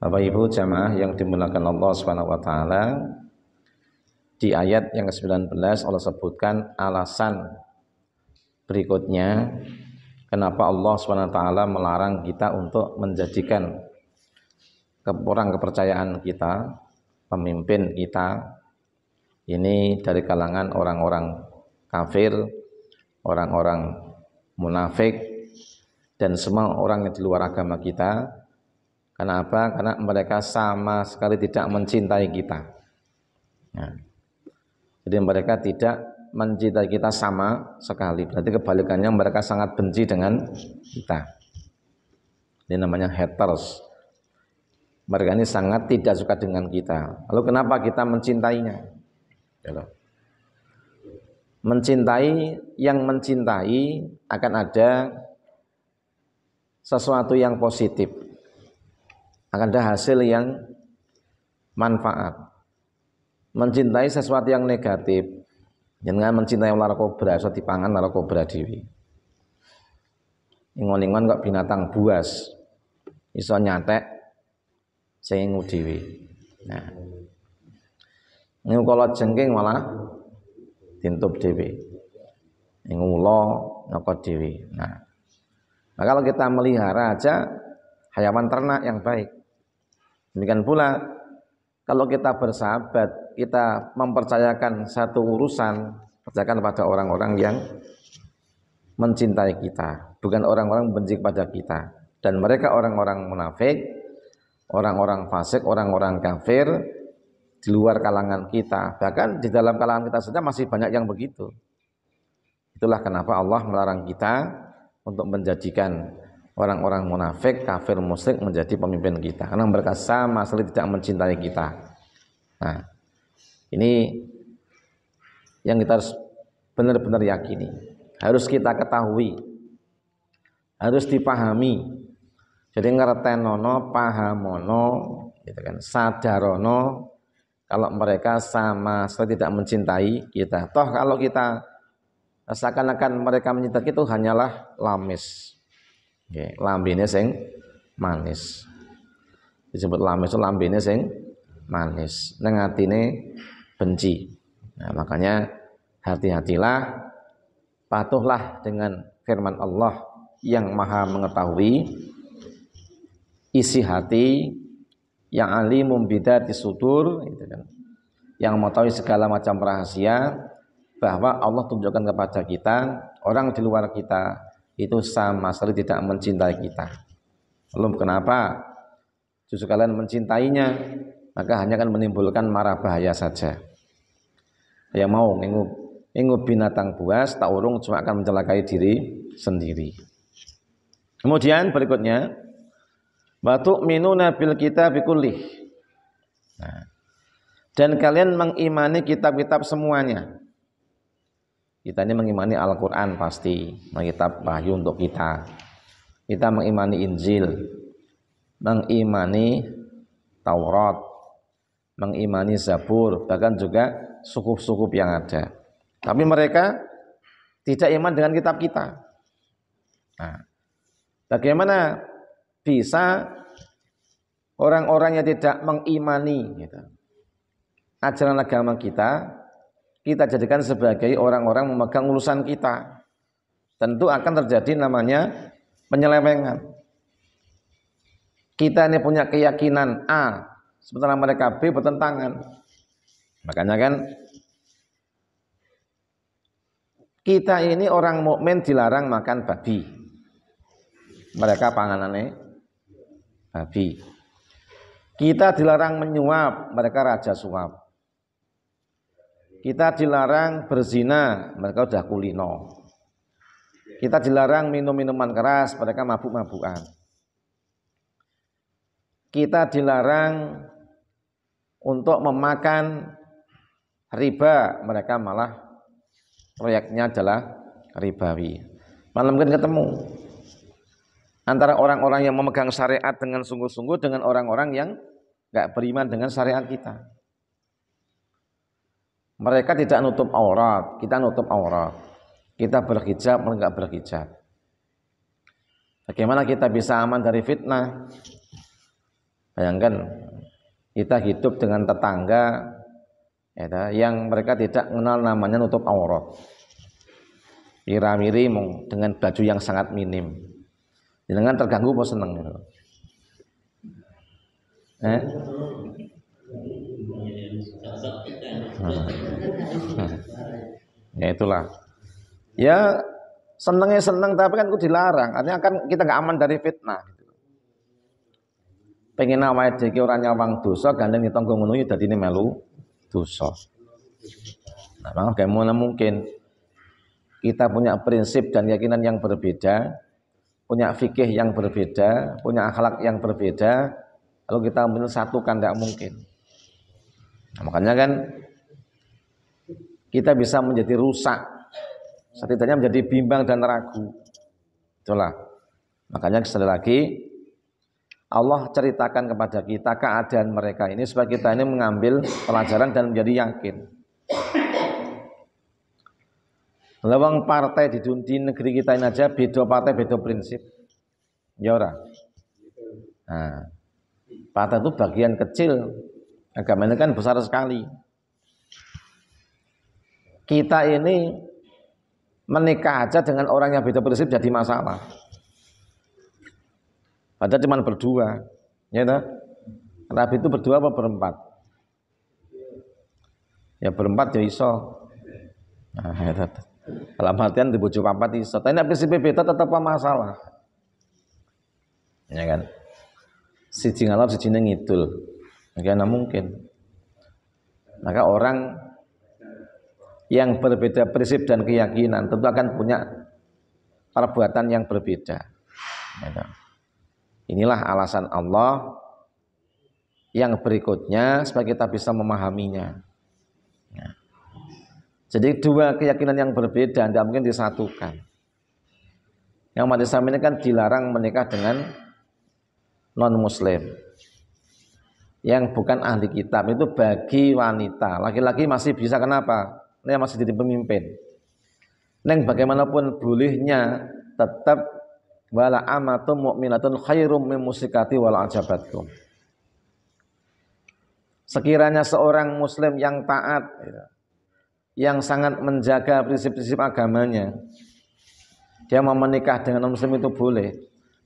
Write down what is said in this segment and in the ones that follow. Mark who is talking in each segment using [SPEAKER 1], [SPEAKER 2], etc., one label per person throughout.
[SPEAKER 1] Bapak Ibu jamaah yang dimulakan Allah Subhanahu wa taala. Di ayat yang ke-19 Allah sebutkan alasan berikutnya kenapa Allah Subhanahu wa taala melarang kita untuk menjadikan orang kepercayaan kita, pemimpin kita ini dari kalangan orang-orang kafir, orang-orang munafik dan semua orang yang di luar agama kita karena apa? Karena mereka sama sekali tidak mencintai kita. Nah. Jadi mereka tidak mencintai kita sama sekali. Berarti kebalikannya mereka sangat benci dengan kita. Ini namanya haters. Mereka ini sangat tidak suka dengan kita. Lalu kenapa kita mencintainya? Ya mencintai yang mencintai akan ada sesuatu yang positif akan ada hasil yang manfaat. Mencintai sesuatu yang negatif, jangan mencintai ular kobra, so pangan ular kobra dewi. Ingon-ingon kok binatang buas, iso nyatek, seingu dewi. Nah, ini kalau jengking malah tintup dewi. Ini ulo, nyokot dewi. Nah, nah, kalau kita melihara aja hayawan ternak yang baik, Demikian pula kalau kita bersahabat, kita mempercayakan satu urusan, percayakan pada orang-orang yang mencintai kita, bukan orang-orang benci kepada kita. Dan mereka orang-orang munafik, orang-orang fasik, orang-orang kafir di luar kalangan kita, bahkan di dalam kalangan kita saja masih banyak yang begitu. Itulah kenapa Allah melarang kita untuk menjadikan orang-orang munafik, kafir, musyrik menjadi pemimpin kita. Karena mereka sama sekali tidak mencintai kita. Nah, ini yang kita harus benar-benar yakini. Harus kita ketahui. Harus dipahami. Jadi ngertenono, pahamono, gitu kan, sadarono, kalau mereka sama sekali tidak mencintai kita. Toh kalau kita seakan-akan mereka mencintai kita itu hanyalah lamis Okay. lambene sing manis. Disebut lamis itu lambene sing manis. Nang atine benci. Nah, makanya hati-hatilah patuhlah dengan firman Allah yang maha mengetahui isi hati yang alimum bidati sudur gitu kan. yang mengetahui segala macam rahasia bahwa Allah tunjukkan kepada kita orang di luar kita itu sama sekali tidak mencintai kita. Belum kenapa? Justru kalian mencintainya, maka hanya akan menimbulkan marah bahaya saja. Ya mau nginggup, binatang buas, tak urung cuma akan mencelakai diri sendiri. Kemudian berikutnya, batuk minu nabil kita bikulih. Nah, dan kalian mengimani kitab-kitab semuanya. Kita ini mengimani Al-Quran pasti, mengitab wahyu untuk kita. Kita mengimani Injil, mengimani Taurat, mengimani Zabur, bahkan juga suku-suku yang ada. Tapi mereka tidak iman dengan kitab kita. Nah, bagaimana bisa orang-orang yang tidak mengimani gitu, ajaran agama kita kita jadikan sebagai orang-orang memegang urusan kita. Tentu akan terjadi namanya penyelewengan. Kita ini punya keyakinan A, sementara mereka B bertentangan. Makanya kan kita ini orang mukmin dilarang makan babi. Mereka panganannya babi. Kita dilarang menyuap, mereka raja suap. Kita dilarang berzina, mereka sudah kulino. Kita dilarang minum minuman keras, mereka mabuk-mabukan. Kita dilarang untuk memakan riba, mereka malah proyeknya adalah ribawi. Malam kan ketemu antara orang-orang yang memegang syariat dengan sungguh-sungguh dengan orang-orang yang nggak beriman dengan syariat kita. Mereka tidak nutup aurat, kita nutup aurat. Kita berhijab, mereka berhijab. Bagaimana kita bisa aman dari fitnah? Bayangkan kita hidup dengan tetangga ya, yang mereka tidak kenal namanya nutup aurat. Irami dengan baju yang sangat minim. dengan terganggu mau seneng gitu. Eh? Hmm. Ya itulah. Ya senengnya seneng tapi kan itu dilarang. Artinya kan kita nggak aman dari fitnah. Gitu. Pengen awake jadi orangnya nyawang dosa gandeng ditanggo menunya jadi ini melu dosa. Nah, bagaimana mungkin kita punya prinsip dan keyakinan yang berbeda, punya fikih yang berbeda, punya akhlak yang berbeda, lalu kita menyatukan tidak mungkin. Nah, makanya kan kita bisa menjadi rusak setidaknya menjadi bimbang dan ragu itulah makanya sekali lagi Allah ceritakan kepada kita keadaan mereka ini supaya kita ini mengambil pelajaran dan menjadi yakin Lewang partai di, dunia negeri kita ini aja beda partai beda prinsip. Ya ora. Nah, partai itu bagian kecil. Agama ini kan besar sekali kita ini menikah aja dengan orang yang beda prinsip jadi masalah. Padahal cuma berdua, ya tak? Rabi itu berdua apa berempat? Ya berempat ya iso. Nah, ya toh. Dalam artian di bujuk empat iso. Tapi nek prinsip beda tetap masalah. Ya kan? jingalap, ngalap siji ngidul. Ya kan? nah, mungkin. Maka orang yang berbeda prinsip dan keyakinan tentu akan punya perbuatan yang berbeda. Gitu. Inilah alasan Allah yang berikutnya supaya kita bisa memahaminya. Ya. Jadi dua keyakinan yang berbeda tidak mungkin disatukan. Yang mati Islam ini kan dilarang menikah dengan non muslim yang bukan ahli kitab itu bagi wanita laki-laki masih bisa kenapa ini masih jadi pemimpin. Neng bagaimanapun bolehnya tetap wala amatun mu'minatun khairum min musikati wal Sekiranya seorang muslim yang taat yang sangat menjaga prinsip-prinsip agamanya dia mau menikah dengan muslim itu boleh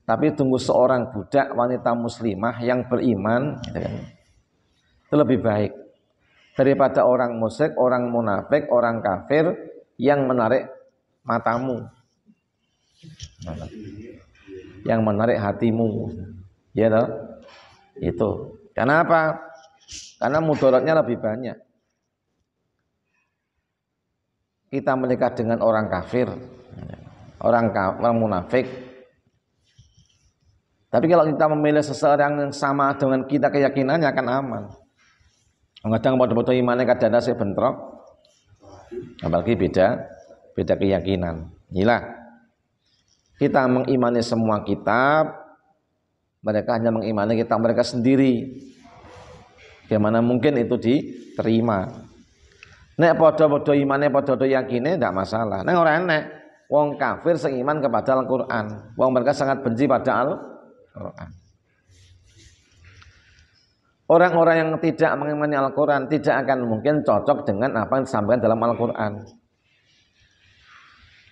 [SPEAKER 1] tapi tunggu seorang budak wanita muslimah yang beriman gitu kan, itu lebih baik daripada orang musyrik, orang munafik, orang kafir yang menarik matamu. Yang menarik hatimu. Ya toh? Itu. Karena apa? Karena mudaratnya lebih banyak. Kita menikah dengan orang kafir, orang kafir, orang munafik. Tapi kalau kita memilih seseorang yang sama dengan kita keyakinannya akan aman. Kadang foto-foto yang kadang saya bentrok. Apalagi beda, beda keyakinan. Inilah kita mengimani semua kitab, mereka hanya mengimani kitab mereka sendiri. Bagaimana mungkin itu diterima? Nek foto iman, imannya foto-foto yakinnya tidak masalah. Nek orang enek, wong kafir seiman kepada Al-Qur'an. Wong mereka sangat benci pada Al-Qur'an. Orang-orang yang tidak mengimani Al-Quran tidak akan mungkin cocok dengan apa yang disampaikan dalam Al-Quran.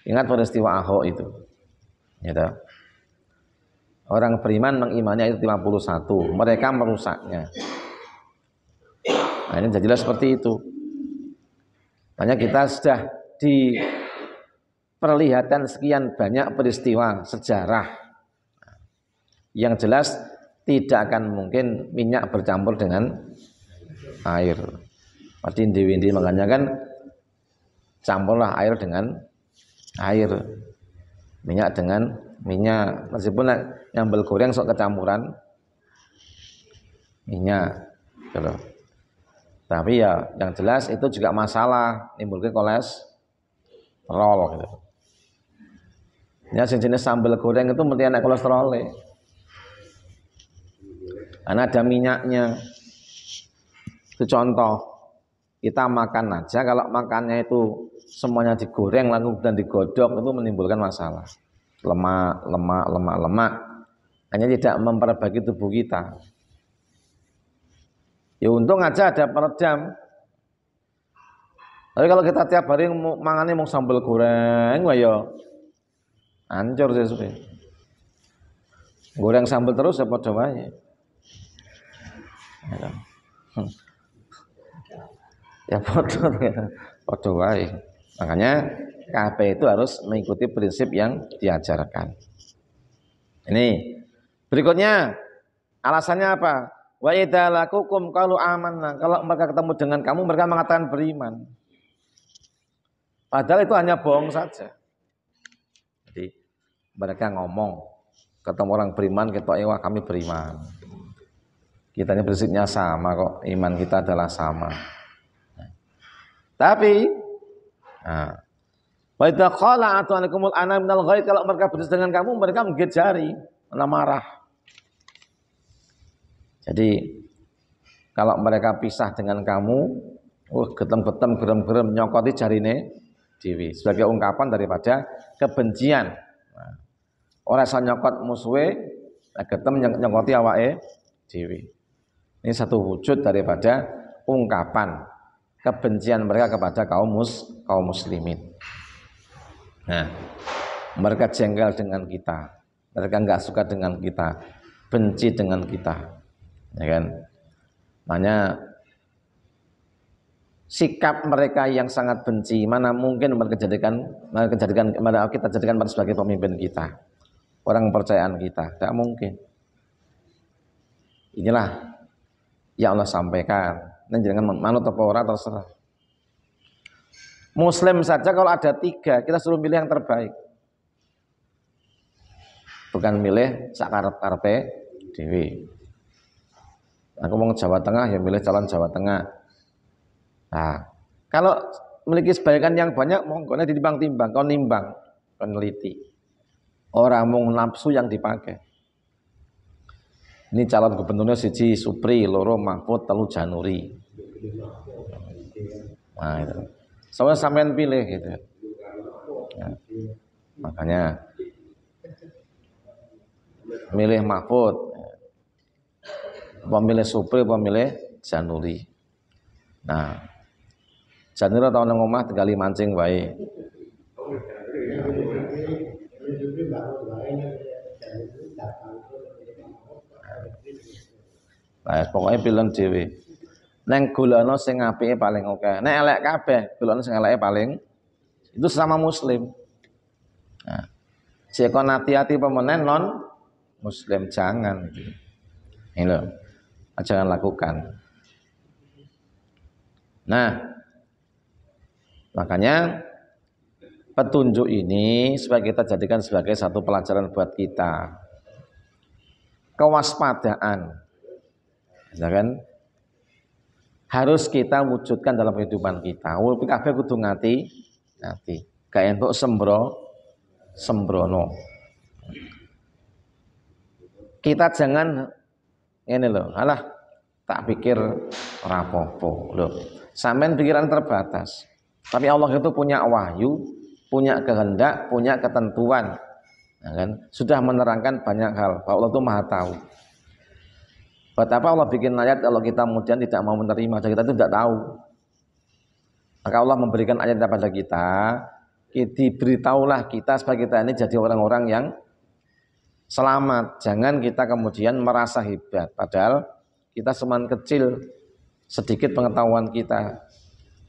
[SPEAKER 1] Ingat peristiwa Ahok itu. Gitu. Orang beriman mengimani itu 51. Mereka merusaknya. Nah, ini jadilah seperti itu. Banyak kita sudah diperlihatkan sekian banyak peristiwa sejarah. Yang jelas tidak akan mungkin minyak bercampur dengan air. Pasti indi-indi makanya kan campurlah air dengan air. Minyak dengan minyak. Meskipun yang goreng sok kecampuran minyak. Gitu. Tapi ya yang jelas itu juga masalah koles kolesterol gitu. Ya jenis sambal goreng itu mesti anak kolesterol. Ya karena ada minyaknya. Itu contoh. Kita makan aja kalau makannya itu semuanya digoreng lalu dan digodok itu menimbulkan masalah. Lemak, lemak, lemak, lemak. Hanya tidak memperbaiki tubuh kita. Ya untung aja ada peredam. Tapi kalau kita tiap hari mangani mau sambal goreng, wah ya hancur sih Goreng sambal terus apa ya, ya kan? hmm. ya foto foto ya. wae makanya KP itu harus mengikuti prinsip yang diajarkan ini berikutnya alasannya apa wa idalakukum kalau amanah kalau mereka ketemu dengan kamu mereka mengatakan beriman padahal itu hanya bohong saja jadi mereka ngomong ketemu orang beriman kita ewa eh, kami beriman kita ini prinsipnya sama kok, iman kita adalah sama. Tapi nah, kalau atau qala anak minal ghaid kalau mereka berdis dengan kamu mereka menggigit jari, malah marah. Jadi kalau mereka pisah dengan kamu, uh getem-getem gerem-gerem nyokoti ini dewi sebagai ungkapan daripada kebencian. Nah, orang nyokot muswe, nah, getem nyokoti awae, dewi. Ini satu wujud daripada ungkapan kebencian mereka kepada kaum mus kaum muslimin. Nah, mereka jengkel dengan kita, mereka nggak suka dengan kita, benci dengan kita, ya kan? Makanya sikap mereka yang sangat benci mana mungkin mereka jadikan mereka jadikan kita jadikan mereka sebagai pemimpin kita, orang percayaan kita, tidak mungkin. Inilah Ya Allah sampaikan. Dan jangan manut apa orang terserah. Muslim saja kalau ada tiga, kita suruh milih yang terbaik. Bukan milih sakarep karpe dewi. Aku mau Jawa Tengah ya milih calon Jawa Tengah. Nah, kalau memiliki sebagian yang banyak, monggo ditimbang-timbang, kau nimbang, peneliti. Orang mau nafsu yang dipakai. Ini calon gubernurnya siji Supri, Loro Mahfud, Telu Januri. Nah, itu. Soalnya sampean pilih gitu. Ya. Makanya milih Mahfud, pemilih Supri, pemilih Januri. Nah, Januri tahun yang ngomah tinggali mancing baik. Ya. Wes nah, pokoknya pilih dhewe. Neng gulana sing apike paling oke. Okay. Neng elek kabeh, gulana sing eleke paling itu sama muslim. Nah, sekon hati-hati pemenen non muslim jangan gitu. Ini jangan lakukan. Nah, makanya petunjuk ini supaya kita jadikan sebagai satu pelajaran buat kita. Kewaspadaan misalkan harus kita wujudkan dalam kehidupan kita. Walaupun apa kudu ngati ngati. Kayak untuk sembro sembrono. Kita jangan ini loh, alah tak pikir rapopo loh. Samen pikiran terbatas. Tapi Allah itu punya wahyu, punya kehendak, punya ketentuan. Ya kan? Sudah menerangkan banyak hal. Allah itu maha tahu. Buat apa Allah bikin ayat kalau kita kemudian tidak mau menerima, saja kita itu tidak tahu. Maka Allah memberikan ayat kepada kita, diberitahulah kita supaya kita ini jadi orang-orang yang selamat. Jangan kita kemudian merasa hebat, padahal kita seman kecil sedikit pengetahuan kita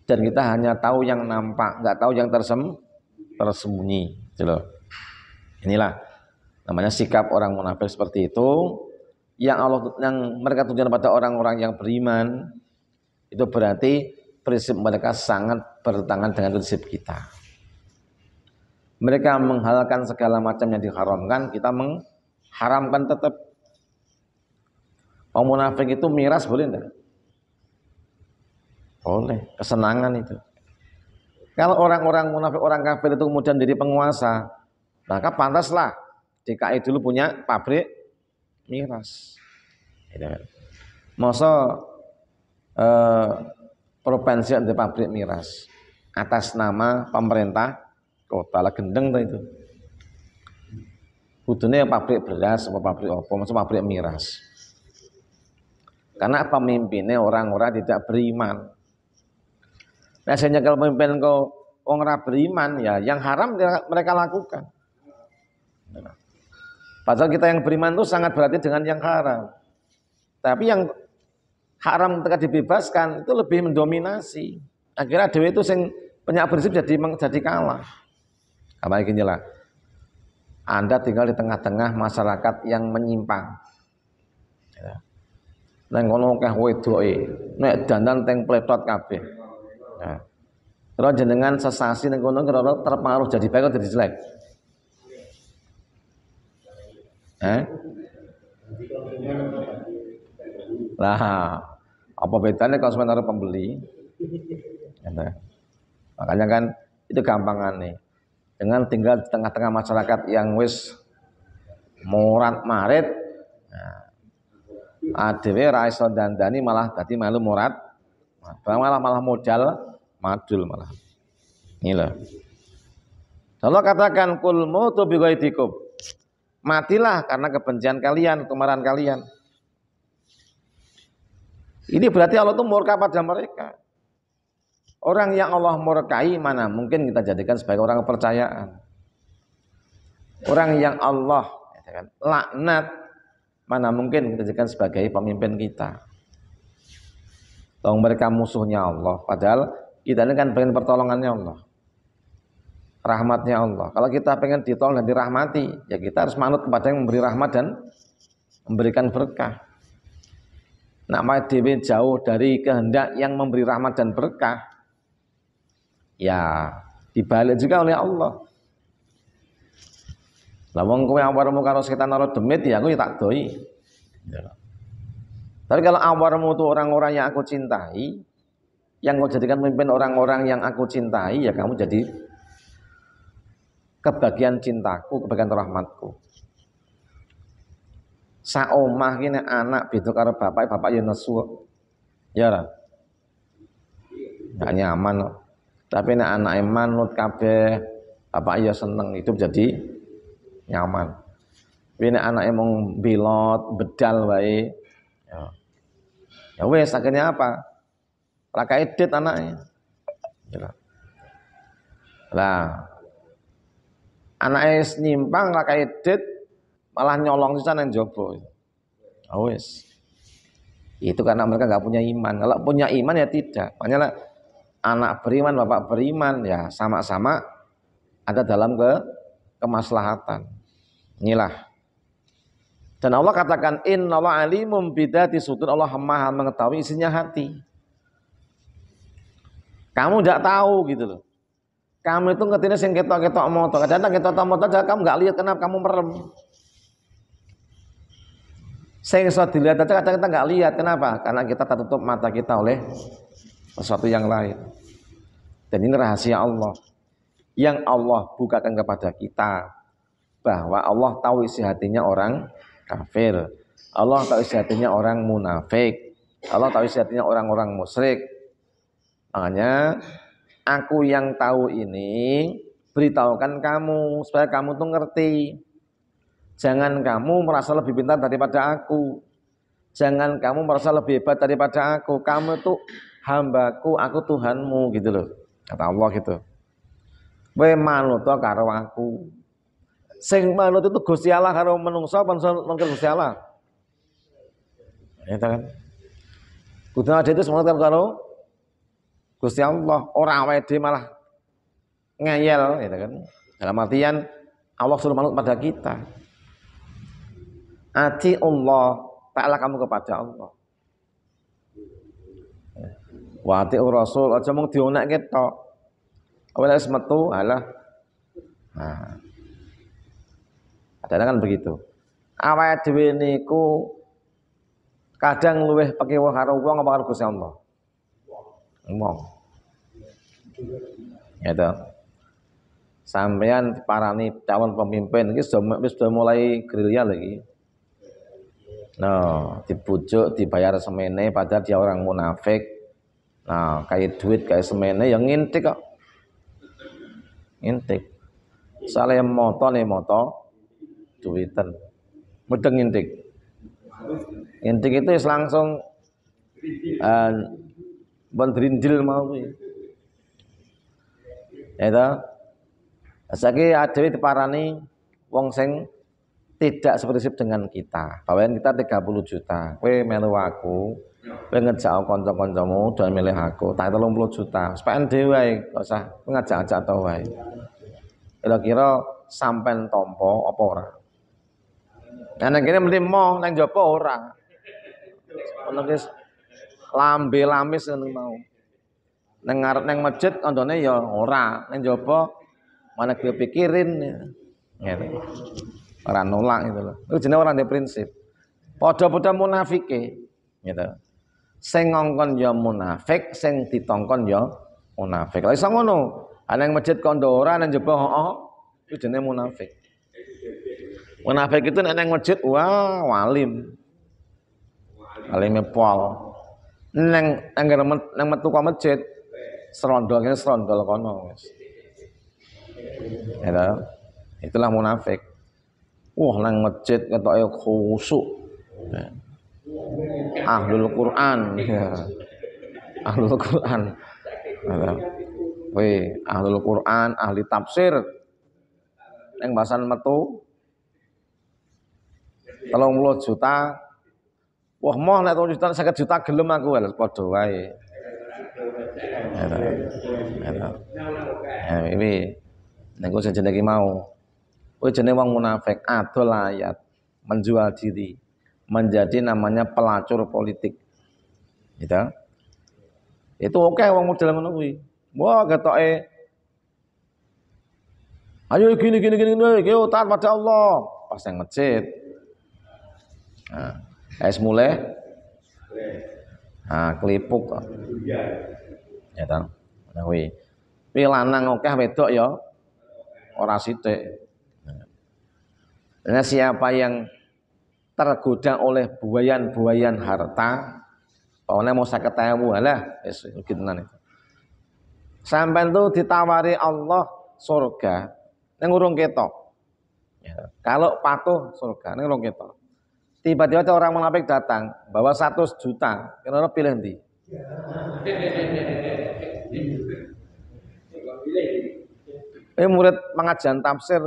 [SPEAKER 1] dan kita hanya tahu yang nampak, nggak tahu yang tersem tersembunyi. Gitu Inilah namanya sikap orang munafik seperti itu yang Allah yang mereka tunjukkan pada orang-orang yang beriman itu berarti prinsip mereka sangat bertentangan dengan prinsip kita. Mereka menghalalkan segala macam yang diharamkan, kita mengharamkan tetap. Orang munafik itu miras boleh enggak? Boleh, kesenangan itu. Kalau orang-orang munafik, orang kafir itu kemudian jadi penguasa, maka pantaslah DKI dulu punya pabrik miras gitu kan masa eh, provinsi ada pabrik miras atas nama pemerintah kota lah gendeng tuh itu kudunya pabrik beras apa pabrik apa maksud pabrik miras karena pemimpinnya orang-orang tidak beriman nah saya kalau pemimpin kau orang beriman ya yang haram mereka lakukan nah, Padahal kita yang beriman itu sangat berarti dengan yang haram. Tapi yang haram ketika dibebaskan itu lebih mendominasi. Akhirnya dewi itu sing punya prinsip jadi jadi kalah. Apa ke lah? Anda tinggal di tengah-tengah masyarakat yang menyimpang. Ya. Neng kono kah wedoke, nek dandan teng pelatot ya. Terus jenengan sesasi neng kono terpengaruh jadi baik atau jadi jelek. Eh? Nah, apa bedanya konsumen atau pembeli? Gitu. Makanya kan itu gampangan nih. Dengan tinggal di tengah-tengah masyarakat yang wis murat marit, nah, ADW Raison dan Dani malah tadi malu murat malah malah modal madul malah. Ini loh. Allah katakan tuh mutu bi matilah karena kebencian kalian, kemarahan kalian. Ini berarti Allah tuh murka pada mereka. Orang yang Allah murkai mana mungkin kita jadikan sebagai orang kepercayaan. Orang yang Allah ya kan, laknat mana mungkin kita jadikan sebagai pemimpin kita. Tahu mereka musuhnya Allah, padahal kita ini kan pengen pertolongannya Allah rahmatnya Allah. Kalau kita pengen ditolong dan dirahmati, ya kita harus manut kepada yang memberi rahmat dan memberikan berkah. Nama dewi jauh dari kehendak yang memberi rahmat dan berkah. Ya, dibalik juga oleh Allah. Lawang kowe awarmu karo setan karo demit ya aku ya tak doi. Ya. Tapi kalau awarmu itu orang-orang yang aku cintai, yang kau jadikan pemimpin orang-orang yang aku cintai, ya kamu jadi kebagian cintaku, kebagian rahmatku. Saomah ini anak bedo karo bapak, bapak yo nesu. Ya ra. Enggak nyaman. Tapi nek iman manut kabeh, bapak yo seneng hidup jadi nyaman. Tapi nek anak mung bilot, bedal wae. Ya. Ya wes akhirnya apa? Raka edit anaknya. Ya. Lah, Anak es nyimpang kayak dit malah nyolong sana yang jopo awes ah, Itu karena mereka nggak punya iman. Kalau punya iman ya tidak. Makanya anak beriman, bapak beriman ya sama-sama ada dalam ke kemaslahatan. Inilah. Dan Allah katakan inna allah alimum bidati sudut Allah maha mengetahui isinya hati. Kamu tidak tahu gitu loh. Kamu itu ngetine sing ketok-ketok moto. Kadang-kadang ketok-ketok moto aja kamu nggak lihat kenapa kamu merem. Sing iso dilihat aja kadang kita nggak lihat kenapa? Karena kita tertutup mata kita oleh sesuatu yang lain. Dan ini rahasia Allah yang Allah bukakan kepada kita bahwa Allah tahu isi hatinya orang kafir. Allah tahu isi hatinya orang munafik. Allah tahu isi hatinya orang-orang musyrik. Makanya aku yang tahu ini beritahukan kamu supaya kamu tuh ngerti. Jangan kamu merasa lebih pintar daripada aku. Jangan kamu merasa lebih hebat daripada aku. Kamu tuh hambaku, aku Tuhanmu gitu loh. Kata Allah gitu. We manut karo aku. Sing manut itu Gusti Allah karo menungso panso mungkin Gusti Allah. Ya kan? Kudu ada itu semangat karo Gusti Allah orang awake malah ngeyel gitu kan. Dalam artian Allah suruh manut pada kita. Ati Allah, taklah kamu kepada Allah. Wati ati Rasul, aja mung dionak Awal wis semetu, alah. Nah. Adanya kan begitu. Awake dhewe niku kadang luweh pekewa karo wong apa karo Gusti Allah. Wong. Gitu. Sampean para ni calon pemimpin ini sudah, sudah mulai gerilya lagi. No, nah, dibujuk, dibayar semene padahal dia orang munafik. Nah, kayak duit kayak semene yang ngintik kok. Ngintik. Salah yang moto nih moto duitan. mudah ngintik. Ngintik itu langsung uh, eh, bentrindil mau Ya Saiki adewi diparani wong sing tidak seprinsip dengan kita. Bawahan kita 30 juta. Kowe melu aku, kowe ngejak kanca-kancamu dan milih aku. Tak puluh juta. Sepen dhewe wae, kok usah ngajak-ajak to wae. Kira-kira sampean tompo apa ora? Nah, nang kene mesti mau nang jopo ora. Ono lambe lambe seneng mau. Neng ngarep neng masjid kandane ya ora, neng jopo mana gue pikirin ya. Gitu. Orang nolak gitu loh. Itu jenenge orang di prinsip. Padha-padha munafik, gitu. Sing ngongkon ya munafik, sing ditongkon ya munafik. Lah iso ngono. Ana nang masjid kondo ora nang oh, oh Itu jenenge munafik. Munafik itu neng macet masjid wah walim. Walime pol. Nang neng nang metu ka masjid serondong serondol kono Ya, itulah munafik. Wah nang masjid ketoke khusuk. Ahlul Quran. Ya. Ahlul Quran. Ya. Weh, ahlul Quran, ahli tafsir. yang bahasan metu 30 juta. Wah, mau nek 30 juta 50 juta gelem aku wis sepatu, Nah, ini nego nah, saja jenenge mau. Oh jene wong munafik, adol ayat, menjual diri, menjadi namanya pelacur politik. Gitu. Itu oke okay, wong model ngono kuwi. Wah, ketoke Ayo gini gini gini gini, yo taat pada Allah. Pas yang masjid. Nah, es mulai ah klipuk iya. ya ta nah kuwi kuwi lanang akeh wedok ya ora sithik nah siapa yang tergoda oleh buayan-buayan harta oleh mau saya ketemu, lah gitu itu. sampai itu ditawari Allah surga ini urung ketok ya. kalau patuh surga ini urung ketok Tiba-tiba ada orang munafik datang bawa satu juta, kenapa pilih nanti. Eh murid pengajian tafsir.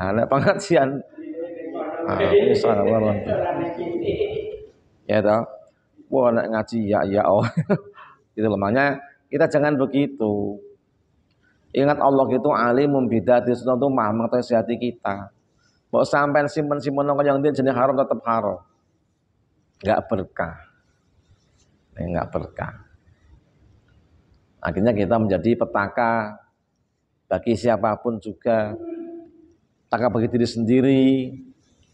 [SPEAKER 1] anak pengajian. Ah, ya toh. Wah, nak ngaji ya ya oh. itu lemahnya kita jangan begitu. Ingat Allah itu alim membidati sesuatu itu maha hati kita. Mau sampai simpen-simpen nang yang jenenge haram tetap haram. Enggak berkah. Enggak berkah. Akhirnya kita menjadi petaka bagi siapapun juga. Petaka bagi diri sendiri,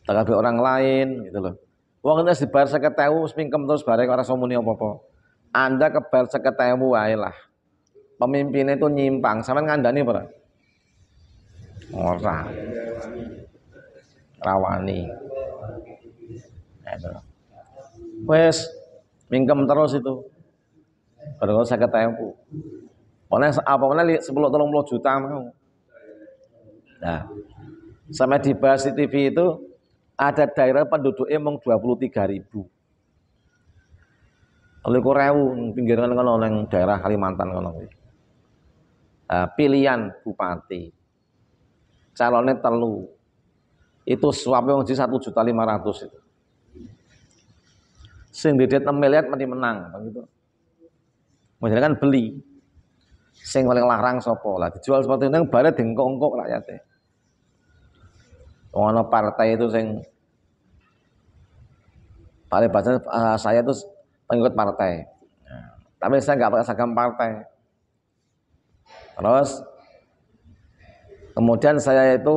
[SPEAKER 1] petaka bagi orang lain gitu loh. Wong nek dibayar 50.000 wis pingkem terus bareng ora iso muni apa-apa. Anda kebar 50.000 wae lah. Pemimpinnya itu nyimpang, sampean ngandani pernah, orang rawani nah, wes mingkem terus itu Padahal saya ketemu pokoknya apa mana sepuluh tolong puluh juta mau nah sama dibahas di TV itu ada daerah penduduk emang dua puluh tiga ribu oleh rewu pinggiran kan orang daerah Kalimantan kan kuwi. Nah, pilihan bupati. Calonnya telu itu suapnya di satu juta lima ratus itu sing di 6 miliar mesti menang begitu kan beli sing paling larang sopo lah dijual sepatu nang bare dengkok-engkok rakyate ono partai itu sing paling bahasa uh, eh, saya itu pengikut partai nah, tapi saya nggak pakai seragam partai terus kemudian saya itu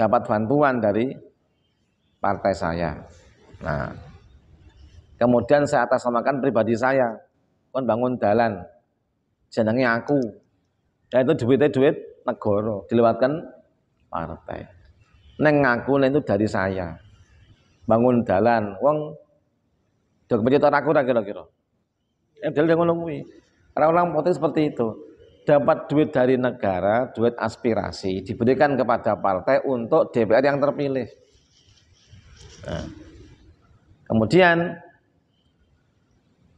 [SPEAKER 1] dapat bantuan dari partai saya. Nah, kemudian saya atas atasnamakan pribadi saya, kon bangun jalan. jenenge aku. Ya itu duitnya duit negoro, dilewatkan partai. Neng ngaku itu dari saya. Bangun jalan, wong dok pencipta aku kira-kira. Ya, dia ngomong, orang orang orang potensi seperti itu dapat duit dari negara, duit aspirasi diberikan kepada partai untuk DPR yang terpilih. Nah. Kemudian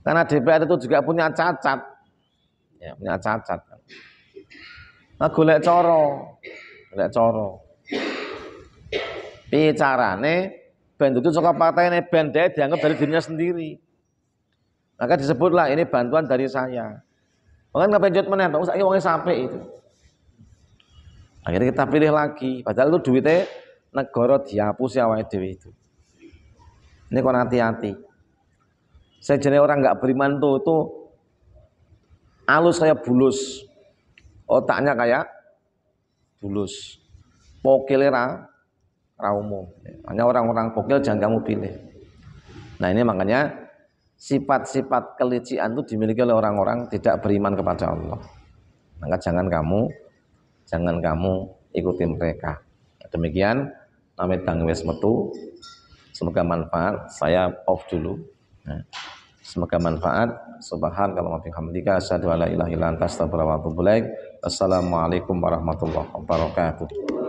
[SPEAKER 1] karena DPR itu juga punya cacat, ya, punya cacat. Nah, golek coro, golek coro. Bicarane band itu suka partai ini band dianggap dari dirinya sendiri. Maka disebutlah ini bantuan dari saya. Orang nggak jod meneh, tong saiki uangnya sampai itu. Akhirnya kita pilih lagi, padahal itu duitnya negara dihapus ya wae dhewe itu. Ini kok hati-hati. Saya jadi orang nggak beriman tuh itu alus saya bulus, otaknya kayak bulus, pokilnya ra, umum. Hanya orang-orang pokil jangan kamu pilih. Nah ini makanya sifat-sifat kelician itu dimiliki oleh orang-orang tidak beriman kepada Allah. Maka jangan kamu, jangan kamu ikuti mereka. Demikian, pamit tanggung metu. Semoga manfaat. Saya off dulu. Nah, semoga manfaat. Subhanallah wa bihamdika asyhadu Assalamualaikum warahmatullahi wabarakatuh.